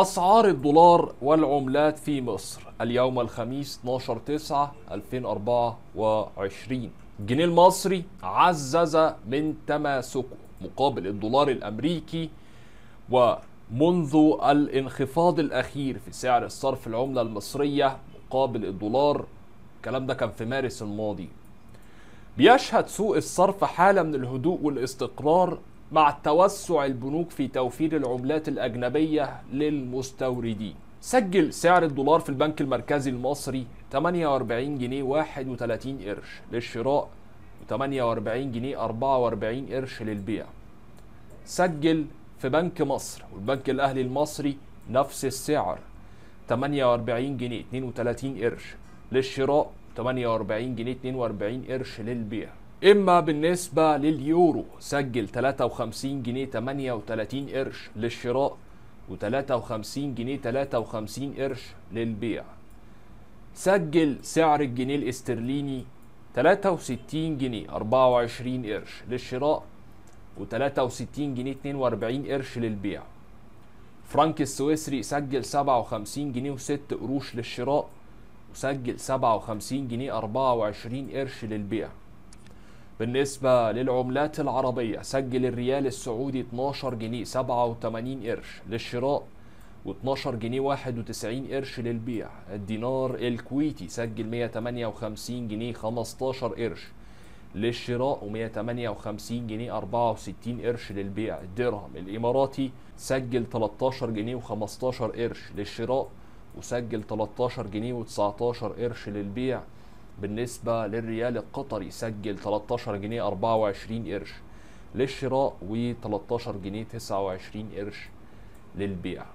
أسعار الدولار والعملات في مصر اليوم الخميس 12 9 2024 الجنيه المصري عزز من تماسكه مقابل الدولار الأمريكي ومنذ الانخفاض الأخير في سعر الصرف العملة المصرية مقابل الدولار الكلام ده كان في مارس الماضي بيشهد سوق الصرف حالة من الهدوء والاستقرار مع توسع البنوك في توفير العملات الأجنبية للمستوردين سجل سعر الدولار في البنك المركزي المصري 48 جنيه 31 قرش للشراء و 48 جنيه 44 قرش للبيع سجل في بنك مصر والبنك الأهلي المصري نفس السعر 48 جنيه 32 قرش للشراء 48 جنيه 42 قرش للبيع اما بالنسبه لليورو سجل 53 جنيه 38 قرش للشراء و53 جنيه 53 قرش للبيع سجل سعر الجنيه الاسترليني 63 جنيه 24 قرش للشراء و63 جنيه 42 قرش للبيع فرانك السويسري سجل 57 جنيه و6 قروش للشراء وسجل 57 جنيه 24 قرش للبيع بالنسبة للعملات العربية سجل الريال السعودي 12 جنيه 87 قرش للشراء و12 جنيه 91 قرش للبيع الدينار الكويتي سجل 158 جنيه 15 قرش للشراء و158 جنيه 64 قرش للبيع الدرهم الإماراتي سجل 13 جنيه و15 قرش للشراء وسجل 13 جنيه و19 قرش للبيع بالنسبة للريال القطري سجل 13 جنيه 24 قرش للشراء و 13 جنيه 29 قرش للبيع